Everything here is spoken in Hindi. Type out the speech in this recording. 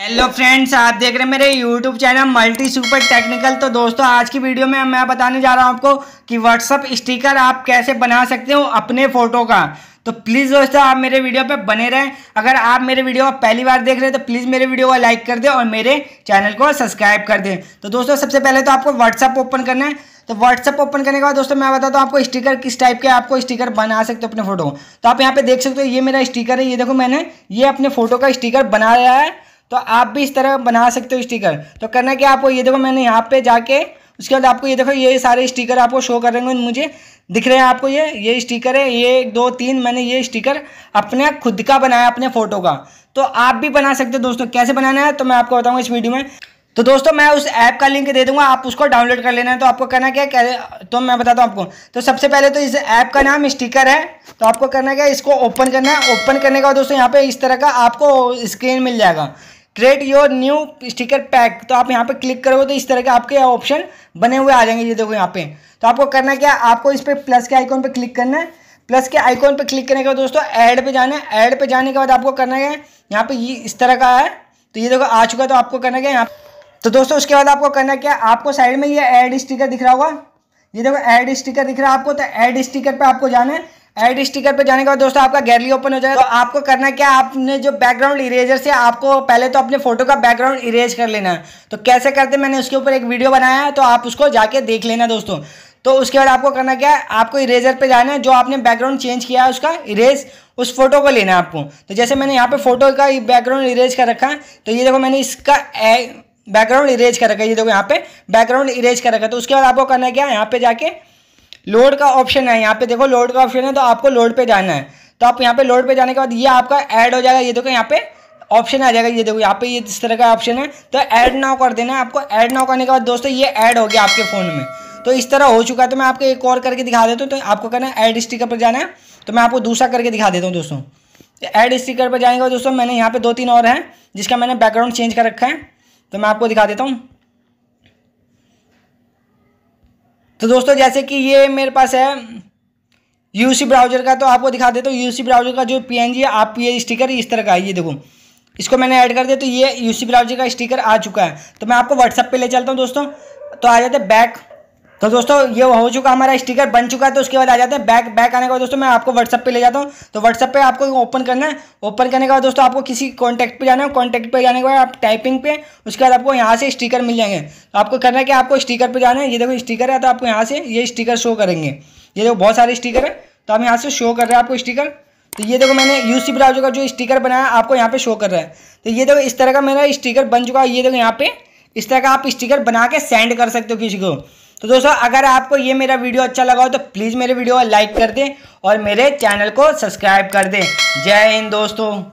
हेलो फ्रेंड्स आप देख रहे हैं मेरे YouTube channel Multi Super Technical तो दोस्तों आज की वीडियो में मैं बताने जा रहा हूं आपको कि व्हाट्सअप स्टिकर आप कैसे बना सकते हो अपने फ़ोटो का तो प्लीज़ दोस्तों आप मेरे वीडियो पे बने रहें अगर आप मेरे वीडियो को पहली बार देख रहे हैं तो प्लीज़ मेरे वीडियो को लाइक कर दें और मेरे चैनल को सब्सक्राइब कर दें तो दोस्तों सबसे पहले तो आपको व्हाट्सअप ओपन करना है तो व्हाट्सअप ओपन करने के बाद दोस्तों मैं बताता हूँ आपको स्टिकर किस टाइप के आपको स्टिकर बना सकते हो अपने फोटो तो आप यहाँ पे देख सकते हो ये मेरा स्टिकर है ये देखो मैंने ये अपने फोटो का स्टिकर बना रहा है तो आप भी इस तरह बना सकते हो स्टिकर तो करना क्या आपको ये देखो मैंने यहाँ पे जाके उसके बाद आपको ये देखो ये सारे स्टिकर आपको शो कर रहे हैं मुझे दिख रहे हैं आपको ये ये स्टिकर है ये एक दो तीन मैंने ये स्टिकर अपने खुद का बनाया अपने फ़ोटो का तो आप भी बना सकते हो दोस्तों कैसे बनाना है तो मैं आपको बताऊँगा इस वीडियो में तो दोस्तों मैं उस ऐप का लिंक दे दूंगा आप उसको डाउनलोड कर लेना है तो आपको करना क्या है तो मैं बताता हूँ आपको तो सबसे पहले तो इस ऐप का नाम स्टिकर है तो आपको करना क्या है इसको ओपन करना है ओपन करने के बाद दोस्तों यहाँ पे इस तरह का आपको स्क्रीन मिल जाएगा create your new sticker pack तो आप यहाँ पे क्लिक करोगे तो इस तरह के आपके ऑप्शन बने हुए आ जाएंगे ये देखो यहाँ पे तो आपको करना क्या है आपको इस पर प्लस के आइकॉन पे क्लिक करना है प्लस के आइकॉन पे क्लिक करने के बाद दोस्तों ऐड पे जाना है ऐड पे जाने के बाद आपको करना है यहाँ पे ये इस तरह का है तो ये देखो आ चुका तो आपको करना क्या यहाँ तो दोस्तों उसके बाद आपको करना क्या आपको साइड में ये एड स्टिकर दिख रहा होगा ये देखो एड स्टिकर दिख रहा है आपको तो एड स्टिकर पर आपको जाना है एड स्टिकर पे जाने के बाद दोस्तों आपका गैलरी ओपन हो जाएगा तो आपको करना क्या आपने जो बैकग्राउंड इरेजर से आपको पहले तो अपने फोटो का बैकग्राउंड इरेज कर लेना है तो कैसे करते मैंने उसके ऊपर एक वीडियो बनाया है तो आप उसको जाके देख लेना दोस्तों तो उसके बाद आपको करना क्या है आपको इरेजर पे जाना है जो आपने बैकग्राउंड चेंज किया है उसका इरेज उस फोटो को लेना है आपको तो जैसे मैंने यहाँ पे फोटो का बैकग्राउंड इरेज कर रखा है तो ये देखो मैंने इसका बैकग्राउंड इरेज कर रखा है ये देखो यहाँ पे बैकग्राउंड इरेज कर रखा है तो उसके बाद आपको करना क्या है यहाँ पे जाके लोड का ऑप्शन है यहाँ पे देखो लोड का ऑप्शन है तो आपको लोड पे जाना है तो आप यहाँ पे लोड पे जाने के बाद ये आपका ऐड हो जाएगा ये देखो यहाँ पे ऑप्शन आ जाएगा ये देखो यहाँ पे ये इस तरह का ऑप्शन है तो ऐड नाउ कर देना है आपको ऐड नाउ करने के बाद दोस्तों ये ऐड हो गया आपके फ़ोन में तो इस तरह हो चुका है तो मैं आपको एक और करके दिखा देता हूँ तो आपको कहना है ऐड स्टिकर पर जाना है तो मैं आपको दूसरा करके दिखा देता हूँ दोस्तों ऐड तो स्टिकर पर जाएंगे दोस्तों मैंने यहाँ पे दो तीन और हैं जिसका मैंने बैकग्राउंड चेंज कर रखा है तो मैं आपको दिखा देता हूँ तो दोस्तों जैसे कि ये मेरे पास है यूसी ब्राउजर का तो आपको दिखा देता हूँ यूसी ब्राउजर का जो पीएनजी है आप ये स्टिकर इस तरह का है ये देखो इसको मैंने ऐड कर दिया तो ये यूसी ब्राउजर का स्टिकर आ चुका है तो मैं आपको व्हाट्सअप पे ले चलता हूँ दोस्तों तो आ जाते बैक तो दोस्तों ये हो चुका हमारा स्टिकर बन चुका है तो उसके बाद आ जाते हैं बैक बैक आने के बाद दोस्तों मैं आपको व्हाट्सअप पे ले जाता हूँ तो व्हाट्सअप पे आपको ओपन करना है ओपन करने के बाद दोस्तों आपको किसी कॉन्टैक्ट पे जाना है कॉन्टैक्ट पे जाने के बाद आप टाइपिंग पे उसके बाद आपको यहाँ से स्टिकर मिल जाएंगे तो आपको करना है कि आपको स्टिकर पर जाना है ये देखो स्टिकर है तो आपको यहाँ से ये स्टिकर शो करेंगे ये देखो बहुत सारे स्टिकर है तो आप यहाँ से शो कर रहे हैं आपको स्टिकर तो ये देखो मैंने यू सी ब्राउजर का जो स्टिकर बनाया आपको यहाँ पे शो कर रहा है तो ये देखो इस तरह का मेरा स्टिकर बन चुका है ये देखो यहाँ पे इस तरह का आप स्टिकर बना के सेंड कर सकते हो किसी को तो दोस्तों अगर आपको ये मेरा वीडियो अच्छा लगा हो तो प्लीज़ मेरे वीडियो को लाइक कर दें और मेरे चैनल को सब्सक्राइब कर दें जय हिंद दोस्तों